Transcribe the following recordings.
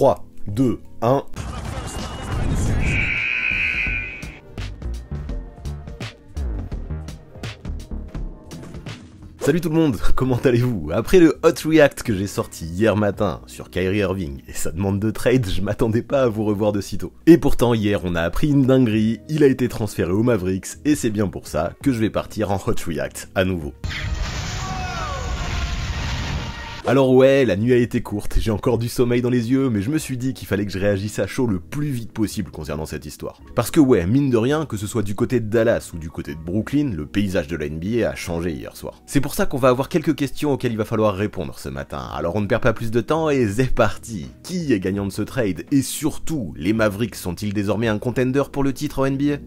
3, 2, 1. Salut tout le monde, comment allez-vous Après le Hot React que j'ai sorti hier matin sur Kyrie Irving et sa demande de trade, je m'attendais pas à vous revoir de sitôt. Et pourtant hier on a appris une dinguerie, il a été transféré aux Mavericks et c'est bien pour ça que je vais partir en Hot React à nouveau. Alors ouais, la nuit a été courte, j'ai encore du sommeil dans les yeux, mais je me suis dit qu'il fallait que je réagisse à chaud le plus vite possible concernant cette histoire. Parce que ouais, mine de rien, que ce soit du côté de Dallas ou du côté de Brooklyn, le paysage de la NBA a changé hier soir. C'est pour ça qu'on va avoir quelques questions auxquelles il va falloir répondre ce matin, alors on ne perd pas plus de temps et c'est parti Qui est gagnant de ce trade Et surtout, les Mavericks sont-ils désormais un contender pour le titre en NBA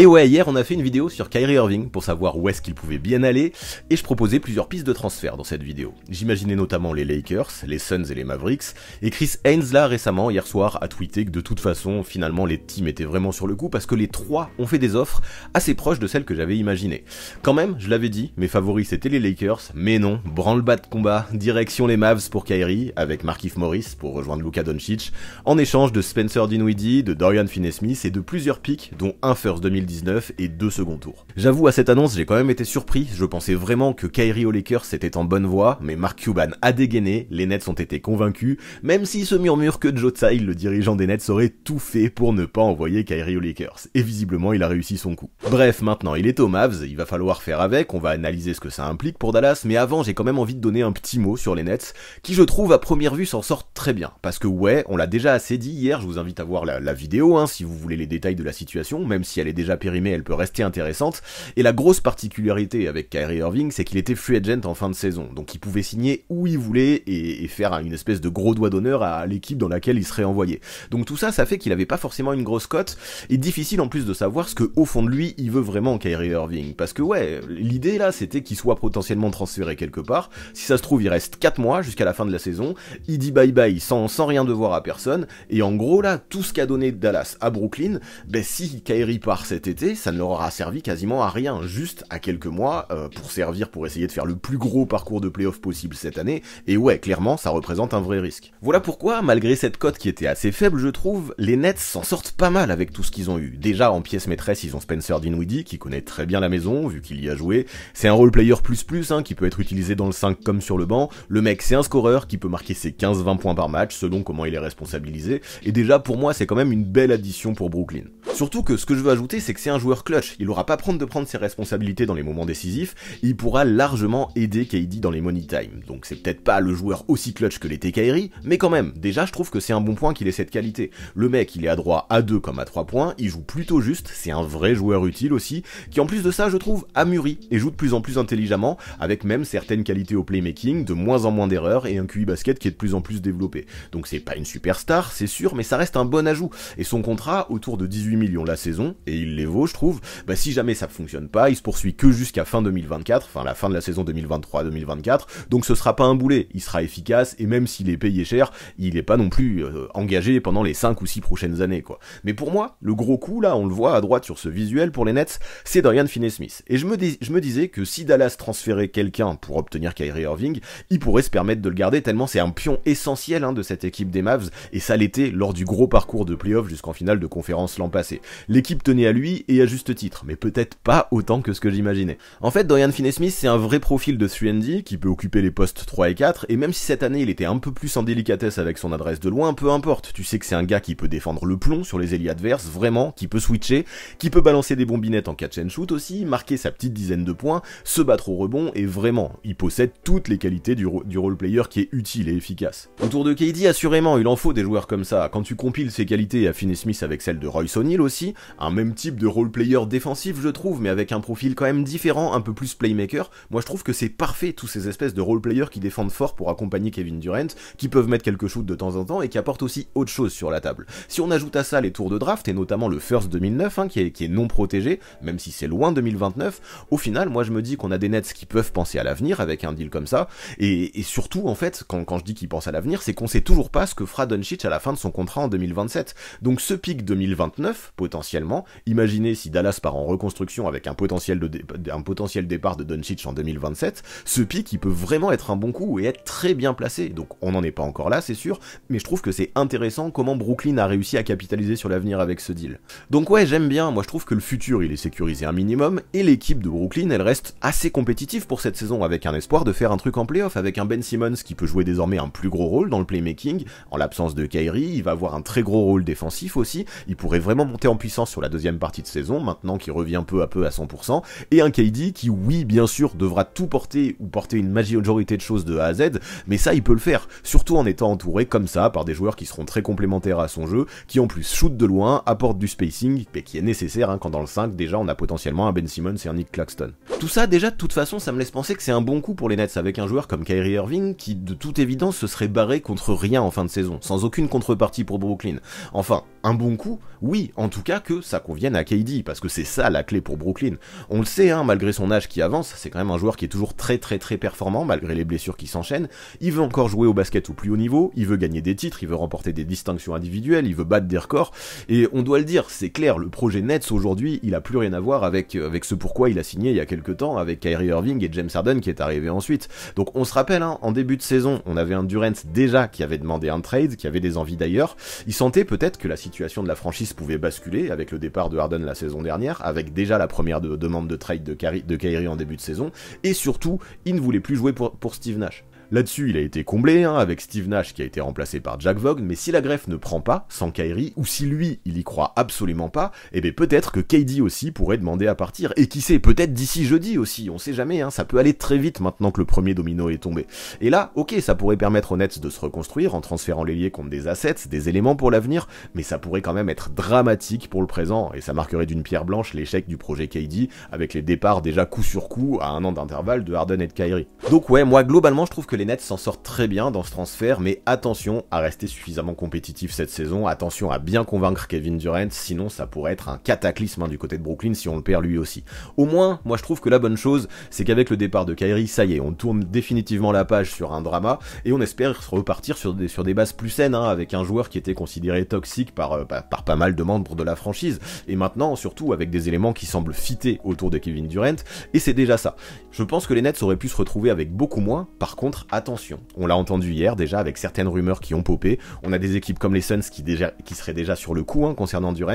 Et ouais, hier on a fait une vidéo sur Kyrie Irving pour savoir où est-ce qu'il pouvait bien aller, et je proposais plusieurs pistes de transfert dans cette vidéo. J'imaginais notamment les Lakers, les Suns et les Mavericks, et Chris Haynes là récemment, hier soir, a tweeté que de toute façon, finalement les teams étaient vraiment sur le coup parce que les trois ont fait des offres assez proches de celles que j'avais imaginées. Quand même, je l'avais dit, mes favoris c'était les Lakers, mais non, branle-bas de combat, direction les Mavs pour Kyrie, avec Markif Morris pour rejoindre Luka Doncic, en échange de Spencer Dinwiddie, de Dorian Finney-Smith et de plusieurs picks, dont un first 2010 et deux second tours. J'avoue, à cette annonce, j'ai quand même été surpris. Je pensais vraiment que Kyrie O'Lakers était en bonne voie, mais Mark Cuban a dégainé, les Nets ont été convaincus, même si se murmure que Joe Tsai, le dirigeant des Nets, aurait tout fait pour ne pas envoyer Kyrie O'Lakers Et visiblement, il a réussi son coup. Bref, maintenant, il est aux Mavs, il va falloir faire avec, on va analyser ce que ça implique pour Dallas, mais avant, j'ai quand même envie de donner un petit mot sur les Nets, qui je trouve à première vue s'en sort très bien. Parce que ouais, on l'a déjà assez dit hier, je vous invite à voir la, vidéo hein, si vous voulez les détails de la situation, même si elle est déjà périmée, elle peut rester intéressante. Et la grosse particularité avec Kyrie Irving, c'est qu'il était free agent en fin de saison, donc il pouvait signer où il voulait et, faire une espèce de gros doigt d'honneur à l'équipe dans laquelle il serait envoyé. Donc tout ça, ça fait qu'il avait pas forcément une grosse cote, et difficile en plus de savoir ce que au fond de lui il veut vraiment Kyrie Irving, parce que ouais, l'idée là, c'était qu'il soit potentiellement transféré quelque part. Si ça se trouve, il reste 4 mois jusqu'à la fin de la saison, il dit bye bye sans, sans rien devoir à personne, et en gros là, tout ce qu'a donné Dallas à Brooklyn, ben si Kyrie part cette cet été, ça ne leur aura servi quasiment à rien, juste à quelques mois euh, pour servir pour essayer de faire le plus gros parcours de playoff possible cette année, et ouais, clairement, ça représente un vrai risque. Voilà pourquoi, malgré cette cote qui était assez faible, je trouve, les Nets s'en sortent pas mal avec tout ce qu'ils ont eu. Déjà, en pièce maîtresse, ils ont Spencer Dinwiddie, qui connaît très bien la maison, vu qu'il y a joué, c'est un role player plus plus, hein, qui peut être utilisé dans le 5 comme sur le banc, le mec c'est un scoreur qui peut marquer ses 15-20 points par match, selon comment il est responsabilisé, et déjà pour moi c'est quand même une belle addition pour Brooklyn. Surtout que ce que je veux ajouter, c'est que c'est un joueur clutch. Il aura pas prendre de prendre ses responsabilités dans les moments décisifs. Il pourra largement aider KD dans les money time. Donc c'est peut-être pas le joueur aussi clutch que l'était Kairi, mais quand même, déjà je trouve que c'est un bon point qu'il ait cette qualité. Le mec, il est à droit à 2 comme à trois points, il joue plutôt juste, c'est un vrai joueur utile aussi, qui en plus de ça, je trouve, a mûri et joue de plus en plus intelligemment, avec même certaines qualités au playmaking, de moins en moins d'erreurs et un QI basket qui est de plus en plus développé. Donc c'est pas une superstar, c'est sûr, mais ça reste un bon ajout. Et son contrat, autour de 18 millions la saison, et il les vaut, je trouve, bah si jamais ça fonctionne pas, il se poursuit que jusqu'à fin 2024, enfin la fin de la saison 2023-2024, donc ce sera pas un boulet, il sera efficace, et même s'il est payé cher, il est pas non plus euh, engagé pendant les 5 ou 6 prochaines années, quoi. Mais pour moi, le gros coup, là, on le voit à droite sur ce visuel pour les Nets, c'est Dorian Finney-Smith. Et je me, dis, je me disais que si Dallas transférait quelqu'un pour obtenir Kyrie Irving, il pourrait se permettre de le garder tellement c'est un pion essentiel hein, de cette équipe des Mavs, et ça l'était lors du gros parcours de playoff jusqu'en finale de conférence l'an passé. L'équipe tenait à lui, et à juste titre, mais peut-être pas autant que ce que j'imaginais. En fait, Dorian Finney-Smith, c'est un vrai profil de 3 qui peut occuper les postes 3 et 4, et même si cette année il était un peu plus en délicatesse avec son adresse de loin, peu importe, tu sais que c'est un gars qui peut défendre le plomb sur les ailes adverses, vraiment, qui peut switcher, qui peut balancer des bombinettes en catch and shoot aussi, marquer sa petite dizaine de points, se battre au rebond, et vraiment, il possède toutes les qualités du, du player qui est utile et efficace. Autour de KD, assurément, il en faut des joueurs comme ça, quand tu compiles ses qualités à Finney-Smith avec celles de Royce O'Neal, aussi, un même type de role-player défensif je trouve, mais avec un profil quand même différent, un peu plus playmaker. Moi je trouve que c'est parfait tous ces espèces de role-players qui défendent fort pour accompagner Kevin Durant, qui peuvent mettre quelques shoots de temps en temps et qui apportent aussi autre chose sur la table. Si on ajoute à ça les tours de draft et notamment le First 2009 hein, qui, est, qui est non protégé, même si c'est loin 2029, au final moi je me dis qu'on a des Nets qui peuvent penser à l'avenir avec un deal comme ça, et, surtout en fait quand, quand je dis qu'ils pensent à l'avenir, c'est qu'on sait toujours pas ce que fera Doncic à la fin de son contrat en 2027. Donc ce pic 2029, potentiellement. Imaginez si Dallas part en reconstruction avec un potentiel, de un potentiel départ de Doncic en 2027, ce pic il peut vraiment être un bon coup et être très bien placé. Donc on n'en est pas encore là, c'est sûr, mais je trouve que c'est intéressant comment Brooklyn a réussi à capitaliser sur l'avenir avec ce deal. Donc ouais, j'aime bien, moi je trouve que le futur il est sécurisé un minimum et l'équipe de Brooklyn elle reste assez compétitive pour cette saison avec un espoir de faire un truc en playoff avec un Ben Simmons qui peut jouer désormais un plus gros rôle dans le playmaking, en l'absence de Kyrie, il va avoir un très gros rôle défensif aussi, il pourrait vraiment en puissance sur la deuxième partie de saison, maintenant qui revient peu à peu à 100%, et un KD qui, oui, bien sûr, devra tout porter ou porter une majorité de choses de A à Z, mais ça, il peut le faire, surtout en étant entouré comme ça par des joueurs qui seront très complémentaires à son jeu, qui en plus shoot de loin, apportent du spacing, mais qui est nécessaire hein, quand dans le 5, déjà, on a potentiellement un Ben Simmons et un Nick Claxton. Tout ça, déjà, de toute façon, ça me laisse penser que c'est un bon coup pour les Nets avec un joueur comme Kyrie Irving qui, de toute évidence, se serait barré contre rien en fin de saison, sans aucune contrepartie pour Brooklyn. Enfin, un bon coup Oui, en tout cas que ça convienne à KD, parce que c'est ça la clé pour Brooklyn. On le sait, hein, malgré son âge qui avance, c'est quand même un joueur qui est toujours très très très performant, malgré les blessures qui s'enchaînent. Il veut encore jouer au basket au plus haut niveau, il veut gagner des titres, il veut remporter des distinctions individuelles, il veut battre des records, et on doit le dire, c'est clair, le projet Nets aujourd'hui, il a plus rien à voir avec, euh, avec ce pourquoi il a signé il y a quelques temps avec Kyrie Irving et James Harden qui est arrivé ensuite. Donc on se rappelle, hein, en début de saison, on avait un Durant déjà qui avait demandé un trade, qui avait des envies d'ailleurs, il sentait peut-être que la situation situation de la franchise pouvait basculer avec le départ de Harden la saison dernière, avec déjà la première demande de, de trade de, Kyrie en début de saison, et surtout, il ne voulait plus jouer pour Steve Nash. Là-dessus, il a été comblé, hein, avec Steve Nash qui a été remplacé par Jack Vaughn, mais si la greffe ne prend pas, sans Kyrie, ou si lui, il y croit absolument pas, eh bien peut-être que KD aussi pourrait demander à partir, et qui sait, peut-être d'ici jeudi aussi, on sait jamais, hein, ça peut aller très vite maintenant que le premier domino est tombé. Et là, ok, ça pourrait permettre aux Nets de se reconstruire en transférant les liés contre des assets, des éléments pour l'avenir, mais ça pourrait quand même être dramatique pour le présent, et ça marquerait d'une pierre blanche l'échec du projet KD, avec les départs déjà coup sur coup, à un an d'intervalle de Harden et de Kyrie. Donc ouais, moi globalement je trouve que les Nets s'en sortent très bien dans ce transfert, mais attention à rester suffisamment compétitif cette saison, attention à bien convaincre Kevin Durant, sinon ça pourrait être un cataclysme hein, du côté de Brooklyn si on le perd lui aussi. Au moins, moi je trouve que la bonne chose, c'est qu'avec le départ de Kyrie, ça y est, on tourne définitivement la page sur un drama, et on espère repartir sur des, sur des bases plus saines, hein, avec un joueur qui était considéré toxique euh, par, pas mal de membres de la franchise, et maintenant surtout avec des éléments qui semblent fitter autour de Kevin Durant, et c'est déjà ça. Je pense que les Nets auraient pu se retrouver avec beaucoup moins, par contre attention, on l'a entendu hier déjà avec certaines rumeurs qui ont popé, on a des équipes comme les Suns qui, seraient déjà sur le coup hein, concernant Durant,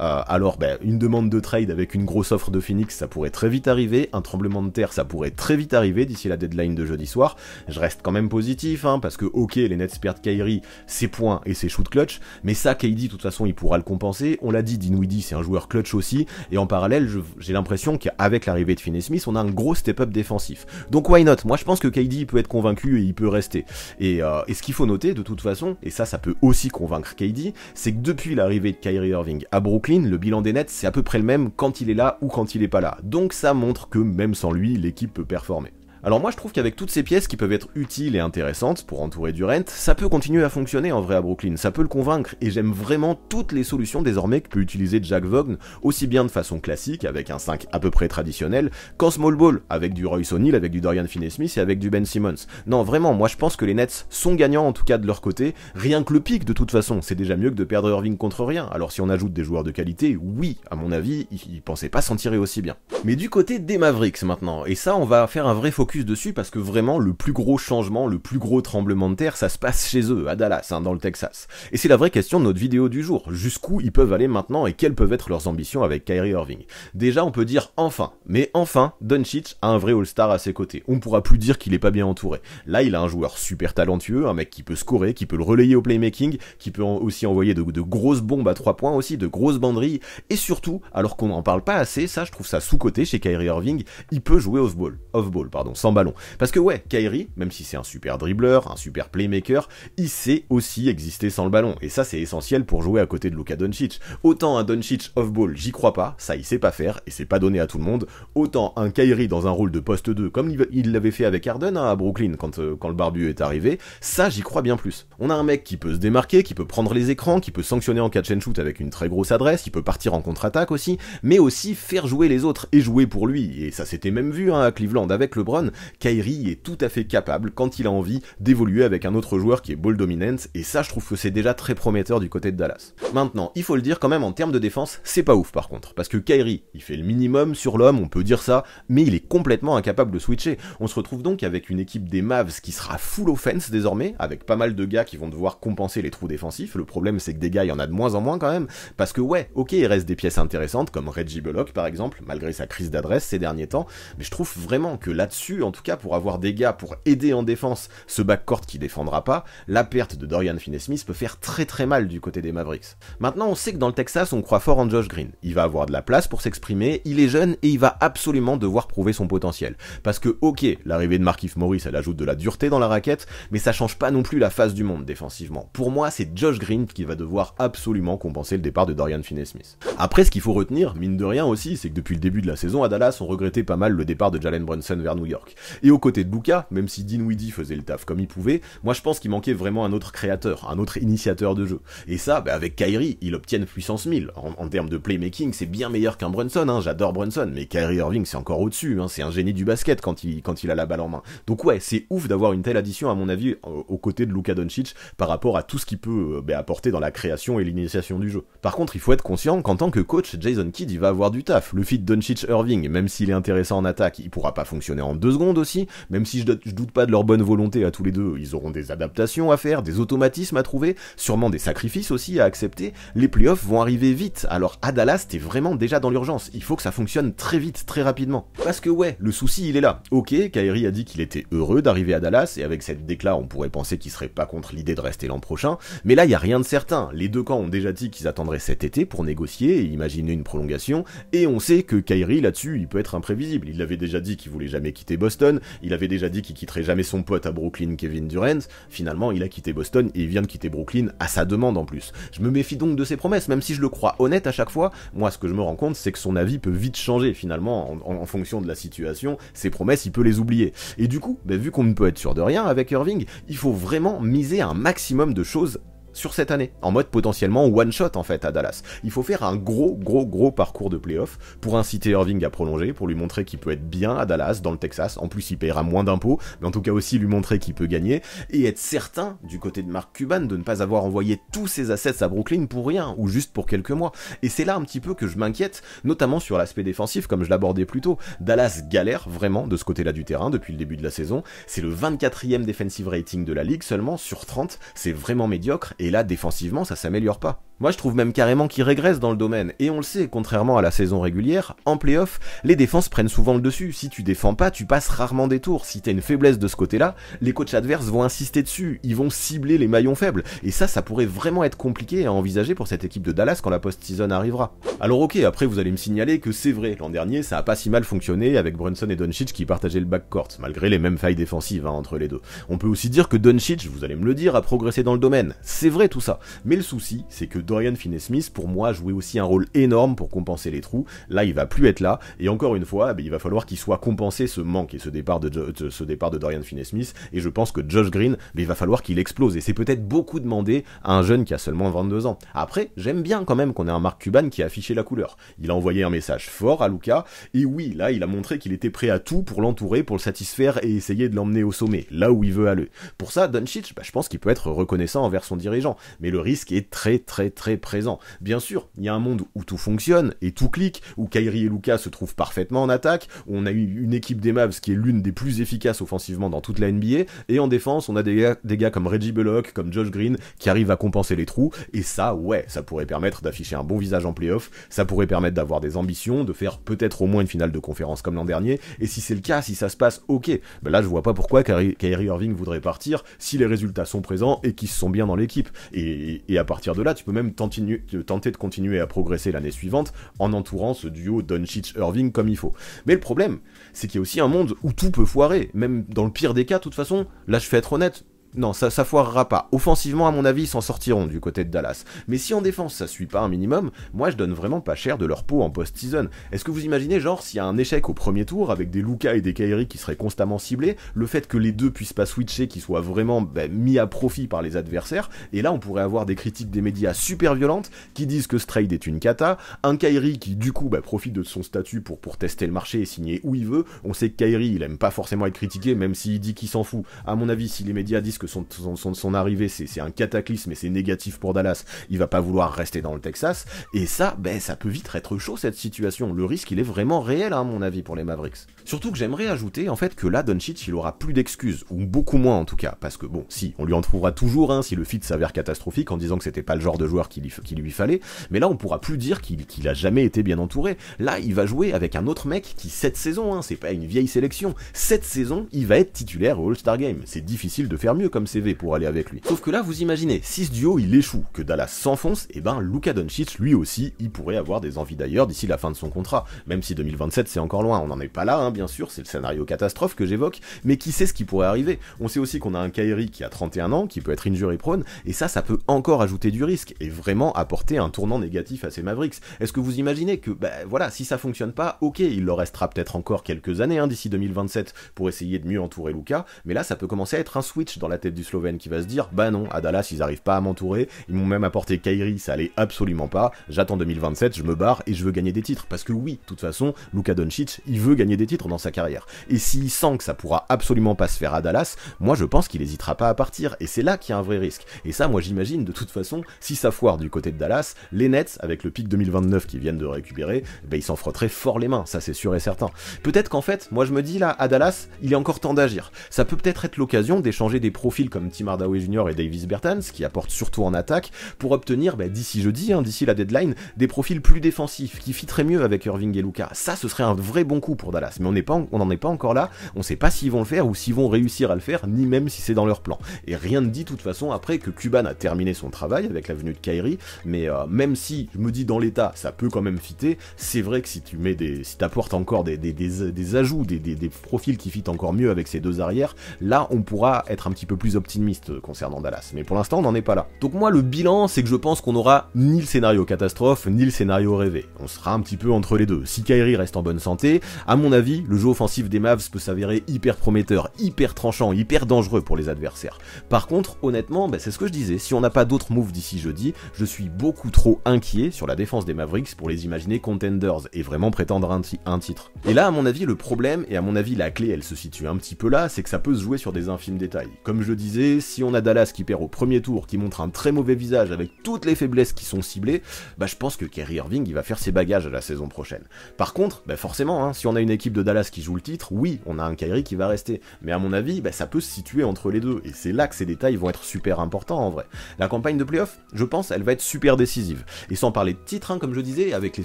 euh, alors ben, une demande de trade avec une grosse offre de Phoenix ça pourrait très vite arriver, un tremblement de terre ça pourrait très vite arriver d'ici la deadline de jeudi soir, je reste quand même positif hein, parce que ok les Nets perdent Kyrie, ses points et ses shoot clutch, mais ça KD de toute façon il pourra le compenser, on l'a dit Dinwiddie c'est un joueur clutch aussi, et en parallèle j'ai l'impression qu'avec l'arrivée de Finney Smith on a un gros step-up défensif, donc why not, moi je pense que KD peut être convaincu et il peut rester. Euh, et, ce qu'il faut noter de toute façon, et ça ça peut aussi convaincre KD, c'est que depuis l'arrivée de Kyrie Irving à Brooklyn, le bilan des Nets c'est à peu près le même quand il est là ou quand il n'est pas là. Donc ça montre que même sans lui, l'équipe peut performer. Alors moi je trouve qu'avec toutes ces pièces qui peuvent être utiles et intéressantes pour entourer Durant, ça peut continuer à fonctionner en vrai à Brooklyn, ça peut le convaincre, et j'aime vraiment toutes les solutions désormais que peut utiliser Jack Vaughn, aussi bien de façon classique, avec un 5 à peu près traditionnel, qu'en small ball, avec du Royce O'Neill, avec du Dorian Finney-Smith et avec du Ben Simmons. Non vraiment, moi je pense que les Nets sont gagnants en tout cas de leur côté, rien que le pic de toute façon, c'est déjà mieux que de perdre Irving contre rien, alors si on ajoute des joueurs de qualité, oui, à mon avis, ils pensaient pas s'en tirer aussi bien. Mais du côté des Mavericks maintenant, et ça on va faire un vrai focus dessus parce que vraiment le plus gros changement, le plus gros tremblement de terre, ça se passe chez eux, à Dallas, hein, dans le Texas. Et c'est la vraie question de notre vidéo du jour. Jusqu'où ils peuvent aller maintenant et quelles peuvent être leurs ambitions avec Kyrie Irving Déjà, on peut dire enfin, mais enfin, Doncic a un vrai All-Star à ses côtés. On ne pourra plus dire qu'il est pas bien entouré. Là, il a un joueur super talentueux, un mec qui peut scorer, qui peut le relayer au playmaking, qui peut aussi envoyer de, grosses bombes à trois points aussi, de grosses banderies et surtout, alors qu'on n'en parle pas assez, ça, je trouve ça sous-côté chez Kyrie Irving, il peut jouer off-ball. Off-ball, pardon sans ballon. Parce que ouais, Kyrie, même si c'est un super dribbleur, un super playmaker, il sait aussi exister sans le ballon. Et ça, c'est essentiel pour jouer à côté de Luka Doncic. Autant un Doncic off-ball, j'y crois pas, ça il sait pas faire, et c'est pas donné à tout le monde. Autant un Kyrie dans un rôle de poste 2, comme il l'avait fait avec Arden hein, à Brooklyn quand, euh, quand le barbu est arrivé, ça j'y crois bien plus. On a un mec qui peut se démarquer, qui peut prendre les écrans, qui peut sanctionner en catch and shoot avec une très grosse adresse, qui peut partir en contre-attaque aussi, mais aussi faire jouer les autres et jouer pour lui. Et ça s'était même vu hein, à Cleveland avec LeBron, Kairi est tout à fait capable, quand il a envie, d'évoluer avec un autre joueur qui est ball dominant, et ça je trouve que c'est déjà très prometteur du côté de Dallas. Maintenant, il faut le dire quand même en termes de défense, c'est pas ouf par contre, parce que Kairi, il fait le minimum sur l'homme, on peut dire ça, mais il est complètement incapable de switcher. On se retrouve donc avec une équipe des Mavs qui sera full offense désormais, avec pas mal de gars qui vont devoir compenser les trous défensifs, le problème c'est que des gars il y en a de moins en moins quand même, parce que ouais, ok il reste des pièces intéressantes, comme Reggie Bullock par exemple, malgré sa crise d'adresse ces derniers temps, mais je trouve vraiment que là-dessus, en tout cas, pour avoir des gars pour aider en défense ce backcourt qui défendra pas, la perte de Dorian Finney-Smith peut faire très très mal du côté des Mavericks. Maintenant, on sait que dans le Texas, on croit fort en Josh Green. Il va avoir de la place pour s'exprimer, il est jeune et il va absolument devoir prouver son potentiel. Parce que, ok, l'arrivée de Markif Morris, elle ajoute de la dureté dans la raquette, mais ça change pas non plus la face du monde défensivement. Pour moi, c'est Josh Green qui va devoir absolument compenser le départ de Dorian Finney-Smith. Après, ce qu'il faut retenir, mine de rien aussi, c'est que depuis le début de la saison, à Dallas, on regrettait pas mal le départ de Jalen Brunson vers New York. Et aux côté de Luca, même si Dinwiddie faisait le taf comme il pouvait, moi je pense qu'il manquait vraiment un autre créateur, un autre initiateur de jeu. Et ça, bah, avec Kyrie, il obtiennent puissance 1000. En, termes de playmaking, c'est bien meilleur qu'un Brunson, hein. j'adore Brunson, mais Kyrie Irving c'est encore au-dessus, hein. c'est un génie du basket quand il, quand il a la balle en main. Donc ouais, c'est ouf d'avoir une telle addition à mon avis aux côtés de Luca Doncic par rapport à tout ce qu'il peut euh, bah, apporter dans la création et l'initiation du jeu. Par contre, il faut être conscient qu'en tant que coach, Jason Kidd il va avoir du taf. Le fit Doncic Irving, même s'il est intéressant en attaque, il pourra pas fonctionner en deux secondes aussi, même si je, doute, doute pas de leur bonne volonté à tous les deux, ils auront des adaptations à faire, des automatismes à trouver, sûrement des sacrifices aussi à accepter, les playoffs vont arriver vite, alors à Dallas t'es vraiment déjà dans l'urgence, il faut que ça fonctionne très vite, très rapidement. Parce que ouais, le souci il est là. Ok, Kairi a dit qu'il était heureux d'arriver à Dallas, et avec cette décla on pourrait penser qu'il serait pas contre l'idée de rester l'an prochain, mais là il y a rien de certain, les deux camps ont déjà dit qu'ils attendraient cet été pour négocier et imaginer une prolongation, et on sait que Kairi là-dessus il peut être imprévisible, il l'avait déjà dit qu'il voulait jamais quitter Boston. Il avait déjà dit qu'il quitterait jamais son pote à Brooklyn, Kevin Durant. Finalement, il a quitté Boston et il vient de quitter Brooklyn à sa demande en plus. Je me méfie donc de ses promesses, même si je le crois honnête à chaque fois. Moi, ce que je me rends compte, c'est que son avis peut vite changer finalement en, fonction de la situation. Ses promesses, il peut les oublier. Et du coup, bah, vu qu'on ne peut être sûr de rien avec Irving, il faut vraiment miser un maximum de choses sur cette année, en mode potentiellement one shot en fait à Dallas. Il faut faire un gros gros gros parcours de playoff pour inciter Irving à prolonger, pour lui montrer qu'il peut être bien à Dallas, dans le Texas, en plus il paiera moins d'impôts, mais en tout cas aussi lui montrer qu'il peut gagner, et être certain du côté de Mark Cuban de ne pas avoir envoyé tous ses assets à Brooklyn pour rien, ou juste pour quelques mois. Et c'est là un petit peu que je m'inquiète, notamment sur l'aspect défensif comme je l'abordais plus tôt. Dallas galère vraiment de ce côté-là du terrain depuis le début de la saison, c'est le 24e defensive rating de la ligue seulement sur 30, c'est vraiment médiocre et là, défensivement, ça s'améliore pas. Moi, je trouve même carrément qu'ils régresse dans le domaine. Et on le sait, contrairement à la saison régulière, en playoff, les défenses prennent souvent le dessus. Si tu défends pas, tu passes rarement des tours. Si t'as une faiblesse de ce côté-là, les coachs adverses vont insister dessus. Ils vont cibler les maillons faibles. Et ça, ça pourrait vraiment être compliqué à envisager pour cette équipe de Dallas quand la post-season arrivera. Alors ok, après vous allez me signaler que c'est vrai, l'an dernier ça a pas si mal fonctionné avec Brunson et Doncic qui partageaient le backcourt, malgré les mêmes failles défensives hein, entre les deux. On peut aussi dire que Doncic, vous allez me le dire, a progressé dans le domaine. C'est vrai tout ça. Mais le souci, c'est que Dorian Finney-Smith, pour moi, jouait aussi un rôle énorme pour compenser les trous. Là, il va plus être là. Et encore une fois, eh ben, il va falloir qu'il soit compensé ce manque et ce départ de, ce départ de Dorian Finney-Smith. Et je pense que Josh Green, il va falloir qu'il explose. Et c'est peut-être beaucoup demandé à un jeune qui a seulement 22 ans. Après, j'aime bien quand même qu'on ait un Marc Cuban qui a affiché la couleur. Il a envoyé un message fort à Luca. Et oui, là, il a montré qu'il était prêt à tout pour l'entourer, pour le satisfaire et essayer de l'emmener au sommet, là où il veut aller. Pour ça, Doncic, bah, je pense qu'il peut être reconnaissant envers son dirigeant. Mais le risque est très très très présent. Bien sûr, il y a un monde où tout fonctionne et tout clique, où Kyrie et Luca se trouvent parfaitement en attaque, où on a eu une équipe des Mavs qui est l'une des plus efficaces offensivement dans toute la NBA, et en défense, on a des gars, comme Reggie Bullock, comme Josh Green, qui arrivent à compenser les trous, et ça, ouais, ça pourrait permettre d'afficher un bon visage en playoff, ça pourrait permettre d'avoir des ambitions, de faire peut-être au moins une finale de conférence comme l'an dernier, et si c'est le cas, si ça se passe, ok. Ben là, je vois pas pourquoi Kyrie, Irving voudrait partir si les résultats sont présents et qu'ils sont bien dans l'équipe. et à partir de là, tu peux même tenter de continuer à progresser l'année suivante en entourant ce duo Doncic-Irving comme il faut. Mais le problème, c'est qu'il y a aussi un monde où tout peut foirer. Même dans le pire des cas, de toute façon, là je fais être honnête, non, ça, ça foirera pas. Offensivement, à mon avis, ils s'en sortiront du côté de Dallas. Mais si en défense, ça suit pas un minimum, moi je donne vraiment pas cher de leur peau en post-season. Est-ce que vous imaginez, genre, s'il y a un échec au premier tour avec des Luca et des Kairi qui seraient constamment ciblés, le fait que les deux puissent pas switcher, qu'ils soient vraiment ben, mis à profit par les adversaires, et là on pourrait avoir des critiques des médias super violentes qui disent que ce est une cata, un Kairi qui du coup ben, profite de son statut pour, pour tester le marché et signer où il veut. On sait que Kairi, il aime pas forcément être critiqué, même s'il dit qu'il s'en fout. À mon avis, si les médias disent que son, arrivée, c'est un cataclysme et c'est négatif pour Dallas. Il va pas vouloir rester dans le Texas. Et ça, ben, ça peut vite être chaud cette situation. Le risque, il est vraiment réel, hein, à mon avis, pour les Mavericks. Surtout que j'aimerais ajouter en fait que là Doncic il aura plus d'excuses, ou beaucoup moins en tout cas, parce que bon, si, on lui en trouvera toujours si le fit s'avère catastrophique en disant que c'était pas le genre de joueur qu'il lui fallait, mais là on pourra plus dire qu'il a jamais été bien entouré. Là il va jouer avec un autre mec qui cette saison, hein, c'est pas une vieille sélection, cette saison il va être titulaire au All-Star Game. C'est difficile de faire mieux comme CV pour aller avec lui. Sauf que là vous imaginez, si ce duo il échoue, que Dallas s'enfonce, et eh ben Luka Doncic lui aussi il pourrait avoir des envies d'ailleurs d'ici la fin de son contrat, même si 2027 c'est encore loin, on n'en est pas là hein, bien sûr, c'est le scénario catastrophe que j'évoque, mais qui sait ce qui pourrait arriver On sait aussi qu'on a un Kairi qui a 31 ans, qui peut être injury prone, et ça, ça peut encore ajouter du risque, et vraiment apporter un tournant négatif à ces Mavericks. Est-ce que vous imaginez que, bah voilà, si ça fonctionne pas, ok, il leur restera peut-être encore quelques années hein, d'ici 2027 pour essayer de mieux entourer Luca, mais là, ça peut commencer à être un switch dans la tête du Slovène qui va se dire, bah non, à Dallas, ils arrivent pas à m'entourer, ils m'ont même apporté Kairi, ça allait absolument pas, j'attends 2027, je me barre et je veux gagner des titres, parce que oui, de toute façon, Luca Doncic, il veut gagner des titres, dans sa carrière. Et s'il sent que ça pourra absolument pas se faire à Dallas, moi je pense qu'il hésitera pas à partir. Et c'est là qu'il y a un vrai risque. Et ça, moi j'imagine, de toute façon, si ça foire du côté de Dallas, les Nets, avec le pic 2029 qu'ils viennent de récupérer, ben, ils s'en frotteraient fort les mains, ça c'est sûr et certain. Peut-être qu'en fait, moi je me dis là, à Dallas, il est encore temps d'agir. Ça peut peut-être être, l'occasion d'échanger des profils comme Tim Hardaway Jr. et Davis Bertans, qui apportent surtout en attaque, pour obtenir ben, d'ici jeudi, hein, d'ici la deadline, des profils plus défensifs, qui fitteraient mieux avec Irving et Luca. Ça, ce serait un vrai bon coup pour Dallas, on n'est pas, on n'en est pas encore là. On sait pas s'ils vont le faire ou s'ils vont réussir à le faire, ni même si c'est dans leur plan. Et rien ne dit de toute façon après que Cuban a terminé son travail avec la venue de Kairi. Mais euh, même si je me dis dans l'état, ça peut quand même fitter. C'est vrai que si tu mets des, si apportes encore des, des, ajouts, des, profils qui fitent encore mieux avec ces deux arrières, là on pourra être un petit peu plus optimiste euh, concernant Dallas. Mais pour l'instant, on n'en est pas là. Donc moi, le bilan, c'est que je pense qu'on aura ni le scénario catastrophe, ni le scénario rêvé. On sera un petit peu entre les deux. Si Kairi reste en bonne santé, à mon avis, le jeu offensif des Mavs peut s'avérer hyper prometteur, hyper tranchant, hyper dangereux pour les adversaires. Par contre, honnêtement, bah, c'est ce que je disais, si on n'a pas d'autres moves d'ici jeudi, je suis beaucoup trop inquiet sur la défense des Mavericks pour les imaginer contenders et vraiment prétendre un, titre. Et là, à mon avis, le problème, et à mon avis la clé elle se situe un petit peu là, c'est que ça peut se jouer sur des infimes détails. Comme je disais, si on a Dallas qui perd au premier tour, qui montre un très mauvais visage avec toutes les faiblesses qui sont ciblées, bah, je pense que Kerry Irving il va faire ses bagages à la saison prochaine. Par contre, bah, forcément, hein, si on a une équipe de Dallas qui joue le titre, oui, on a un Kyrie qui va rester. Mais à mon avis, bah, ça peut se situer entre les deux. Et c'est là que ces détails vont être super importants en vrai. La campagne de playoff, je pense, elle va être super décisive. Et sans parler de titre, hein, comme je disais, avec les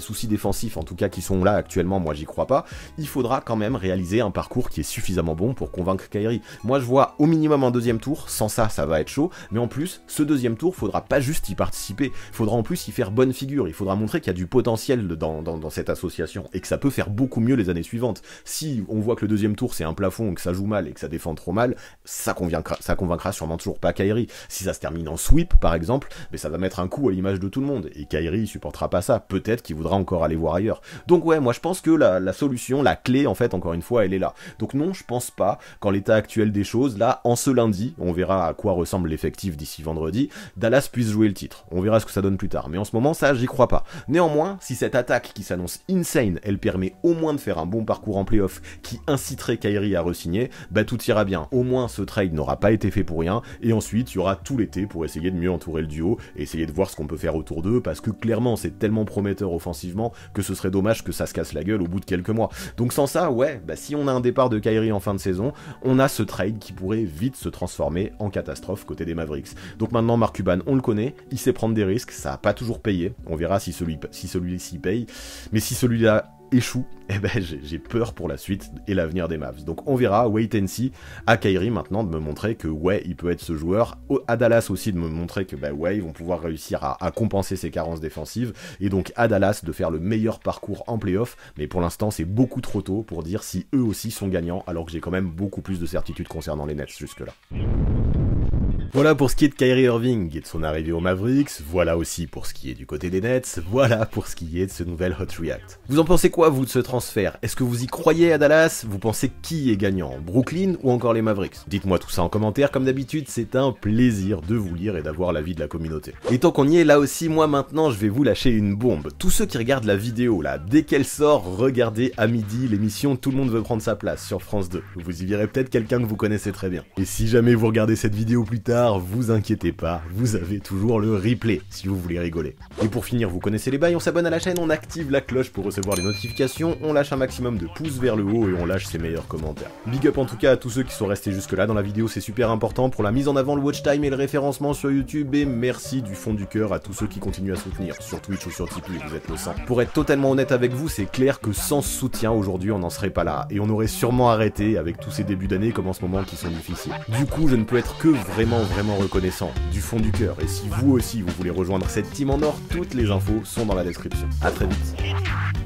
soucis défensifs en tout cas qui sont là actuellement, moi j'y crois pas, il faudra quand même réaliser un parcours qui est suffisamment bon pour convaincre Kyrie. Moi je vois au minimum un deuxième tour, sans ça ça va être chaud, mais en plus, ce deuxième tour, faudra pas juste y participer, faudra en plus y faire bonne figure, il faudra montrer qu'il y a du potentiel dans cette association et que ça peut faire beaucoup mieux les années suivantes. Si on voit que le deuxième tour c'est un plafond, que ça joue mal et que ça défend trop mal, ça convaincra, ça convaincra sûrement toujours pas Kairi. Si ça se termine en sweep par exemple, mais ben, ça va mettre un coup à l'image de tout le monde et Kairi supportera pas ça. Peut-être qu'il voudra encore aller voir ailleurs. Donc ouais, moi je pense que la, la solution, la clé en fait encore une fois, elle est là. Donc non, je pense pas qu'en l'état actuel des choses, là en ce lundi, on verra à quoi ressemble l'effectif d'ici vendredi, Dallas puisse jouer le titre. On verra ce que ça donne plus tard. Mais en ce moment, ça, j'y crois pas. Néanmoins, si cette attaque qui s'annonce insane, elle permet au moins de faire un bon parcours en playoff qui inciterait Kyrie à resigner, bah tout ira bien. Au moins ce trade n'aura pas été fait pour rien, et ensuite il y aura tout l'été pour essayer de mieux entourer le duo, et essayer de voir ce qu'on peut faire autour d'eux, parce que clairement c'est tellement prometteur offensivement que ce serait dommage que ça se casse la gueule au bout de quelques mois. Donc sans ça, ouais, bah si on a un départ de Kyrie en fin de saison, on a ce trade qui pourrait vite se transformer en catastrophe côté des Mavericks. Donc maintenant Mark Cuban, on le connaît, il sait prendre des risques, ça a pas toujours payé, on verra si celui-ci paye, mais si celui-là échoue, eh ben, j'ai peur pour la suite et l'avenir des Mavs. Donc on verra, wait and see, à Kyrie maintenant de me montrer que ouais, il peut être ce joueur, à Dallas aussi de me montrer que bah ouais, ils vont pouvoir réussir à, compenser ses carences défensives, et donc à Dallas de faire le meilleur parcours en playoff, mais pour l'instant c'est beaucoup trop tôt pour dire si eux aussi sont gagnants, alors que j'ai quand même beaucoup plus de certitudes concernant les Nets jusque-là. Voilà pour ce qui est de Kyrie Irving et de son arrivée aux Mavericks, voilà aussi pour ce qui est du côté des Nets, voilà pour ce qui est de ce nouvel Hot React. Vous en pensez quoi vous de ce transfert Est-ce que vous y croyez à Dallas Vous pensez qui est gagnant Brooklyn ou encore les Mavericks Dites-moi tout ça en commentaire, comme d'habitude c'est un plaisir de vous lire et d'avoir l'avis de la communauté. Et tant qu'on y est, là aussi moi maintenant je vais vous lâcher une bombe. Tous ceux qui regardent la vidéo là, dès qu'elle sort, regardez à midi l'émission Tout le monde veut prendre sa place sur France 2. Vous y verrez peut-être quelqu'un que vous connaissez très bien. Et si jamais vous regardez cette vidéo plus tard, vous inquiétez pas, vous avez toujours le replay si vous voulez rigoler. Et pour finir, vous connaissez les bails, on s'abonne à la chaîne, on active la cloche pour recevoir les notifications, on lâche un maximum de pouces vers le haut et on lâche ses meilleurs commentaires. Big up en tout cas à tous ceux qui sont restés jusque là dans la vidéo, c'est super important pour la mise en avant, le watch time et le référencement sur YouTube et merci du fond du cœur à tous ceux qui continuent à soutenir sur Twitch ou sur Tipeee, vous êtes le sang. Pour être totalement honnête avec vous, c'est clair que sans soutien aujourd'hui, on n'en serait pas là et on aurait sûrement arrêté avec tous ces débuts d'année comme en ce moment qui sont difficiles. Du coup, je ne peux être que vraiment vraiment reconnaissant, du fond du cœur. Et si vous aussi vous voulez rejoindre cette team en or, toutes les infos sont dans la description. A très vite.